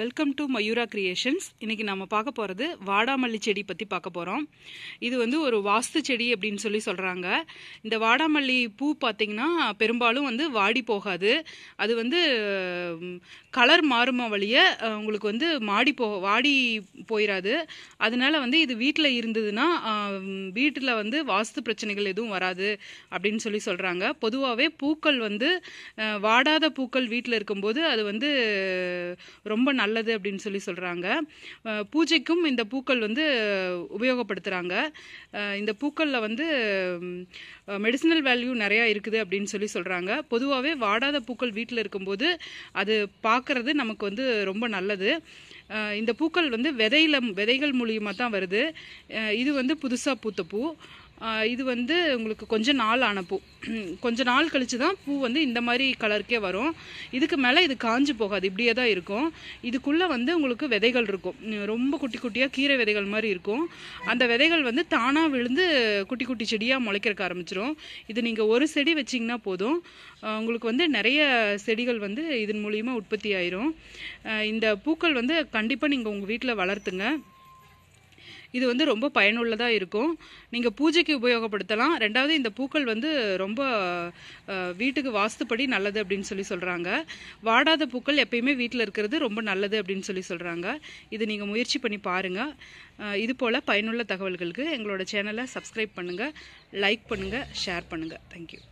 welcome to Mayura creations இன்றைக்கி நம்ம பார்க்க போகிறது வாடாமல்லி செடி பற்றி பார்க்க போகிறோம் இது வந்து ஒரு வாஸ்து செடி அப்படின்னு சொல்லி சொல்கிறாங்க இந்த வாடாமல்லி பூ பார்த்திங்கன்னா பெரும்பாலும் வந்து வாடி போகாது அது வந்து கலர் மாறுமா வழிய உங்களுக்கு வந்து மாடி போ வாடி போயிடாது அதனால வந்து இது வீட்டில் இருந்ததுன்னா வீட்டில் வந்து வாஸ்து பிரச்சனைகள் எதுவும் வராது அப்படின்னு சொல்லி சொல்கிறாங்க பொதுவாகவே பூக்கள் வந்து வாடாத பூக்கள் வீட்டில் இருக்கும்போது அது வந்து ரொம்ப நல்லது அப்படின்னு சொல்லி சொல்கிறாங்க பூஜைக்கும் இந்த பூக்கள் வந்து உபயோகப்படுத்துகிறாங்க இந்த பூக்களில் வந்து மெடிசினல் வேல்யூ நிறையா இருக்குது அப்படின்னு சொல்லி சொல்கிறாங்க பொதுவாகவே வாடாத பூக்கள் வீட்டில் இருக்கும்போது அது பார்க்குறது நமக்கு வந்து ரொம்ப நல்லது இந்த பூக்கள் வந்து விதையில் விதைகள் மூலியமாக தான் வருது இது வந்து புதுசாக பூத்த பூ இது வந்து உங்களுக்கு கொஞ்ச நாள் ஆன பூ கொஞ்ச நாள் கழித்து தான் பூ வந்து இந்த மாதிரி கலருக்கே வரும் இதுக்கு மேலே இது காஞ்சு போகாது இப்படியே தான் இருக்கும் இதுக்குள்ளே வந்து உங்களுக்கு விதைகள் இருக்கும் ரொம்ப குட்டி குட்டியாக கீரை விதைகள் மாதிரி இருக்கும் அந்த விதைகள் வந்து தானாக விழுந்து குட்டி குட்டி செடியாக முளைக்கிறக்க ஆரம்பிச்சிரும் இது நீங்கள் ஒரு செடி வச்சிங்கன்னா போதும் உங்களுக்கு வந்து நிறைய செடிகள் வந்து இதன் மூலியமாக உற்பத்தி ஆயிரும் இந்த பூக்கள் வந்து கண்டிப்பாக நீங்கள் உங்கள் வீட்டில் வளர்த்துங்க இது வந்து ரொம்ப பயனுள்ளதாக இருக்கும் நீங்கள் பூஜைக்கு உபயோகப்படுத்தலாம் ரெண்டாவது இந்த பூக்கள் வந்து ரொம்ப வீட்டுக்கு வாஸ்துப்படி நல்லது அப்படின்னு சொல்லி சொல்கிறாங்க வாடாத பூக்கள் எப்பயுமே வீட்டில் இருக்கிறது ரொம்ப நல்லது அப்படின்னு சொல்லி சொல்கிறாங்க இது நீங்கள் முயற்சி பண்ணி பாருங்கள் இது போல் பயனுள்ள தகவல்களுக்கு எங்களோட சேனலை சப்ஸ்கிரைப் பண்ணுங்கள் லைக் பண்ணுங்கள் ஷேர் பண்ணுங்கள் தேங்க்யூ